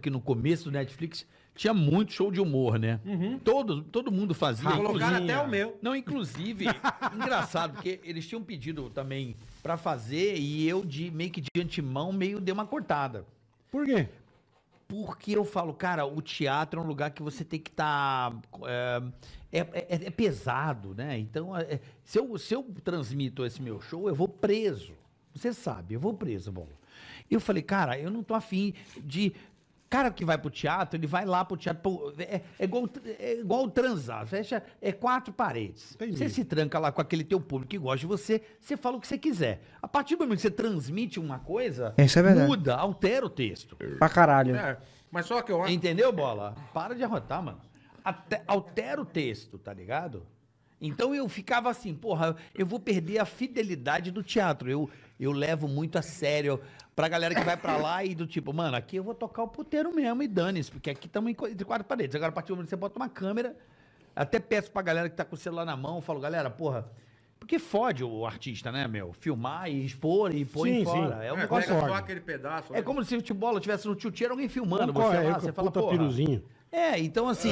que no começo do Netflix tinha muito show de humor, né? Uhum. Todo, todo mundo fazia. colocaram até o meu. Não, inclusive, engraçado, porque eles tinham pedido também para fazer e eu, de meio que de antemão, meio dei uma cortada. Por quê? Porque eu falo, cara, o teatro é um lugar que você tem que estar. Tá, eh, é, é, é, pesado, né? Então, é, é, se, eu, se eu transmito esse meu show, eu vou preso. Você sabe, eu vou preso, bom. Eu falei, cara, eu não tô afim de cara que vai pro teatro, ele vai lá pro teatro. Pro, é, é, igual, é igual transar. Fecha é quatro paredes. Entendi. Você se tranca lá com aquele teu público que gosta de você, você fala o que você quiser. A partir do momento que você transmite uma coisa, Isso é verdade. muda, altera o texto. Pra caralho. É, mas só que eu acho. Entendeu, bola? Para de arrotar, mano. Até, altera o texto, tá ligado? Então eu ficava assim, porra, eu vou perder a fidelidade do teatro. Eu, eu levo muito a sério pra galera que vai pra lá e do tipo, mano, aqui eu vou tocar o puteiro mesmo e dane-se, porque aqui estamos entre quatro paredes. Agora, a partir do momento que você bota uma câmera, até peço pra galera que tá com o celular na mão, eu falo, galera, porra, porque fode o artista, né, meu? Filmar e expor e pôr sim, fora. Sim. É um é, negócio é só aquele pedaço. É né? como se o futebol tivesse no tio alguém filmando Concorre, você lá, é, você fala, pô. É, então assim,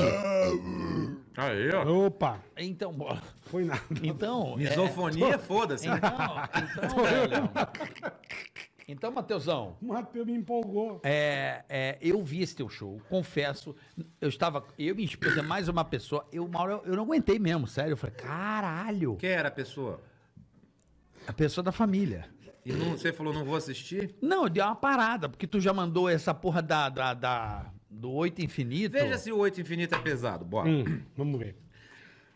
Aí, ó. Opa! Então, bora. Foi nada. Então. É, Misofonia, é... foda-se. Então, então, velho, então, Matheusão. O Matheus me empolgou. É, é, eu vi esse teu show, confesso. Eu estava. Eu, me esposa, mais uma pessoa. Eu, Mauro, eu, eu não aguentei mesmo, sério. Eu falei, caralho. Quem era a pessoa? A pessoa da família. E não, você falou, não vou assistir? Não, deu uma parada, porque tu já mandou essa porra da, da, da do oito infinito? Veja se o oito infinito é pesado. Bora. Hum, vamos ver.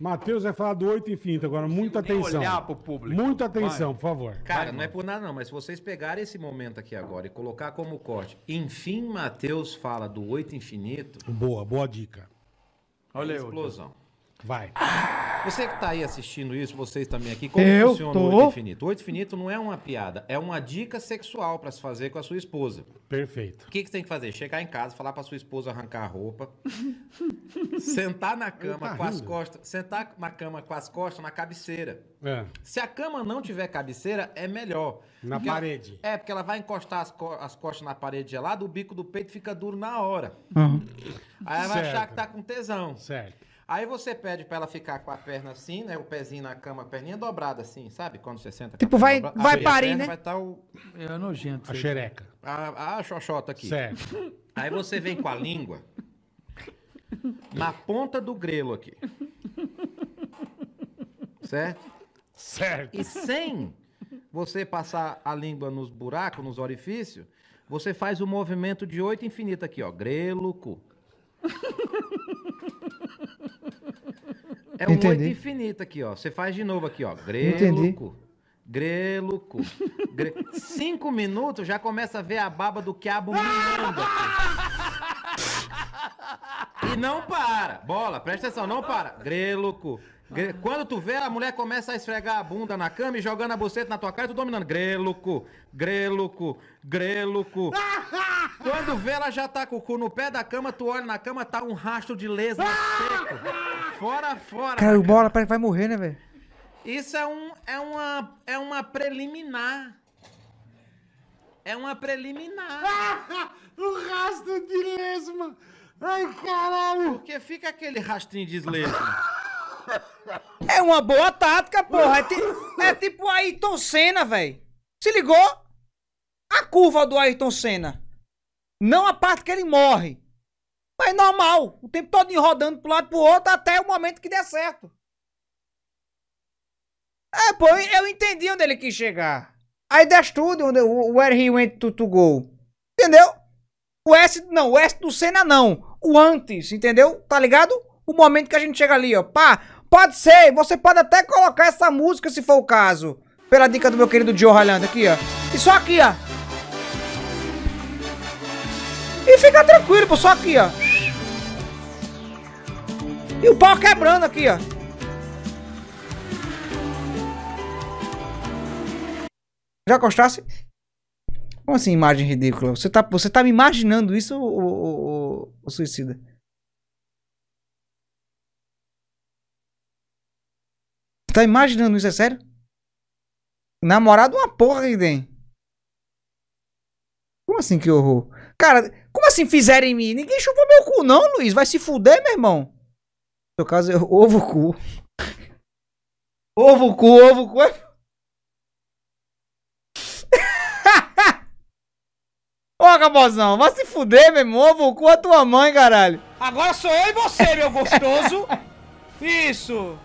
Matheus vai falar do oito infinito agora. Muita atenção. olhar pro público. Muita atenção, Vai. por favor. Cara, não é por nada não, mas se vocês pegarem esse momento aqui agora e colocar como corte, enfim, Matheus fala do oito infinito, Boa, boa dica. Olha eu. explosão. Vai. Ah, você que está aí assistindo isso, vocês também aqui, como eu funciona tô... o oito infinito? O oito infinito não é uma piada, é uma dica sexual para se fazer com a sua esposa. Perfeito. O que, que você tem que fazer? Chegar em casa, falar para sua esposa arrancar a roupa, sentar na cama tá com as costas, sentar na cama com as costas na cabeceira. É. Se a cama não tiver cabeceira, é melhor. Na porque parede. Ela, é, porque ela vai encostar as, co as, costas na parede gelada, o bico do peito fica duro na hora. Uhum. Aí ela certo. vai achar que tá com tesão. Certo. Aí você pede para ela ficar com a perna assim, né? O pezinho na cama, a perninha dobrada assim, sabe? Quando você senta. Tipo, vai, dobra... vai parir, né? Vai estar tá o. É nojento. A xereca. A, a xoxota aqui. Certo. Aí você vem com a língua na ponta do grelo aqui. Certo? Certo. E sem você passar a língua nos buracos, nos orifícios, você faz o movimento de oito infinito aqui, ó. Grelo, cu. É um Entendi. infinito aqui, ó. Você faz de novo aqui, ó. Greluco. Greluco. Gre... Cinco minutos já começa a ver a baba do quiabo ah! minando E não para. Bola, presta atenção, não para. Greluco. Ah. Quando tu vê, a mulher começa a esfregar a bunda na cama e jogando a buceta na tua cara e tu dominando. Greluco, greluco, greluco. Ah! Quando vê, ela já tá com o cu no pé da cama, tu olha na cama, tá um rastro de lesma seco. Fora, fora. Caiu bola, parece vai morrer, né, velho? Isso é, um, é, uma, é uma preliminar. É uma preliminar. Um rastro de lesma. Ai, caralho. Porque fica aquele rastrinho de lesma. É uma boa tática, porra. É, ti, é tipo o Ayrton Senna, velho. Se ligou? A curva do Ayrton Senna. Não a parte que ele morre. Mas é normal. O tempo todo rodando pro lado pro outro até o momento que der certo. É, pô, eu entendi onde ele quis chegar. Aí das tudo, onde, where he went to, to go. Entendeu? O S, não, o S do Senna não. O antes, entendeu? Tá ligado? O momento que a gente chega ali, ó. Pá, pode ser, você pode até colocar essa música se for o caso. Pela dica do meu querido Joe Highland aqui, ó. E só aqui, ó. E fica tranquilo, pô, só aqui, ó. E o pau quebrando aqui, ó. Já gostasse? Como assim, imagem ridícula? Você tá, você tá me imaginando isso, o, o, o suicida? Tá imaginando isso, é sério? Namorado é uma porra, Iden. Como assim que horror? Cara, como assim fizeram em mim? Ninguém chupou meu cu, não, Luiz. Vai se fuder, meu irmão. No seu caso, é ovo cu. Ovo cu, ovo cu. É Ô, Gabozão, vai se fuder, meu irmão. Ovo cu a é tua mãe, caralho. Agora sou eu e você, meu gostoso. Isso.